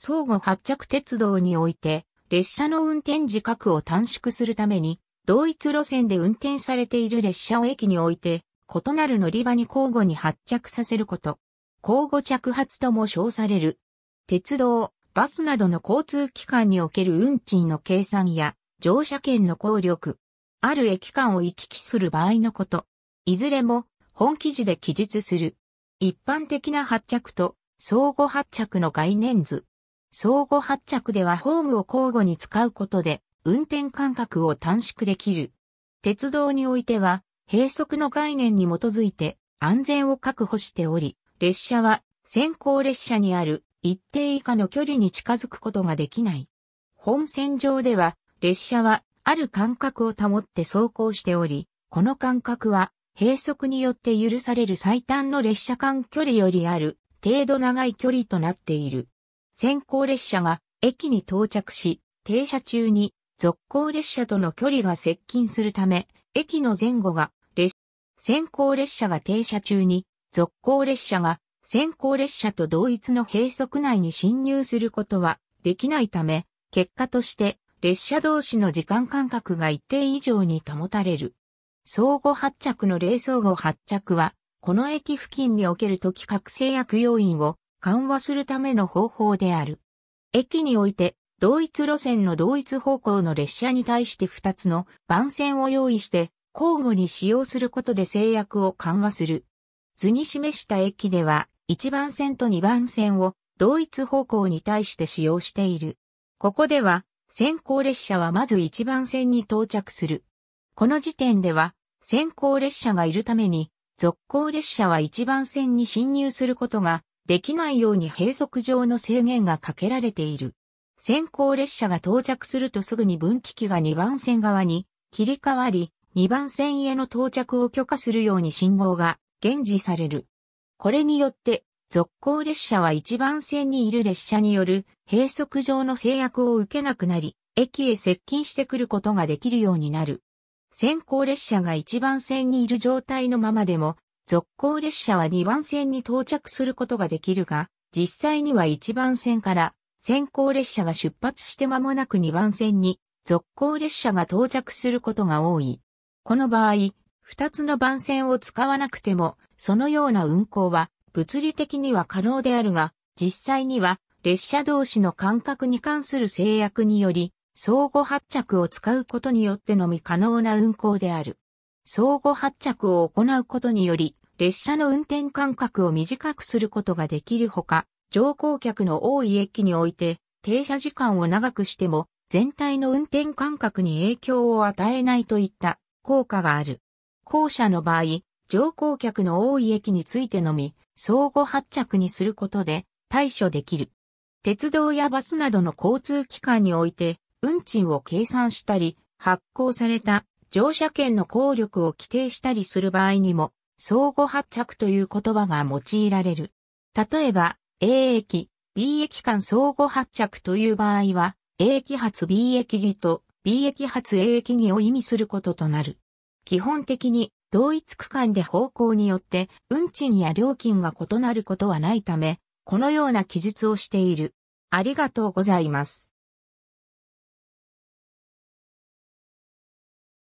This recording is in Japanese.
相互発着鉄道において、列車の運転時間を短縮するために、同一路線で運転されている列車を駅において、異なる乗り場に交互に発着させること。交互着発とも称される。鉄道、バスなどの交通機関における運賃の計算や、乗車券の効力。ある駅間を行き来する場合のこと。いずれも、本記事で記述する。一般的な発着と、相互発着の概念図。相互発着ではホームを交互に使うことで運転間隔を短縮できる。鉄道においては閉塞の概念に基づいて安全を確保しており、列車は先行列車にある一定以下の距離に近づくことができない。本線上では列車はある間隔を保って走行しており、この間隔は閉塞によって許される最短の列車間距離よりある程度長い距離となっている。先行列車が駅に到着し、停車中に続行列車との距離が接近するため、駅の前後が列、先行列車が停車中に続行列車が先行列車と同一の閉塞内に侵入することはできないため、結果として列車同士の時間間隔が一定以上に保たれる。相互発着の冷相互発着は、この駅付近における時覚醒薬要因を緩和するための方法である。駅において、同一路線の同一方向の列車に対して2つの番線を用意して、交互に使用することで制約を緩和する。図に示した駅では、1番線と2番線を同一方向に対して使用している。ここでは、先行列車はまず1番線に到着する。この時点では、先行列車がいるために、続行列車は1番線に進入することができないように閉塞上の制限がかけられている。先行列車が到着するとすぐに分岐器が2番線側に切り替わり、2番線への到着を許可するように信号が現示される。これによって、続行列車は1番線にいる列車による閉塞上の制約を受けなくなり、駅へ接近してくることができるようになる。先行列車が1番線にいる状態のままでも、続行列車は2番線に到着することができるが、実際には1番線から先行列車が出発して間もなく2番線に続行列車が到着することが多い。この場合、2つの番線を使わなくても、そのような運行は物理的には可能であるが、実際には列車同士の間隔に関する制約により、相互発着を使うことによってのみ可能な運行である。相互発着を行うことにより、列車の運転間隔を短くすることができるほか、乗降客の多い駅において、停車時間を長くしても、全体の運転間隔に影響を与えないといった効果がある。後者の場合、乗降客の多い駅についてのみ、相互発着にすることで対処できる。鉄道やバスなどの交通機関において、運賃を計算したり、発行された乗車券の効力を規定したりする場合にも、相互発着という言葉が用いられる。例えば、A 駅、B 駅間相互発着という場合は、A 駅発 B 駅儀と B 駅発 A 駅儀を意味することとなる。基本的に、同一区間で方向によって運賃や料金が異なることはないため、このような記述をしている。ありがとうございます。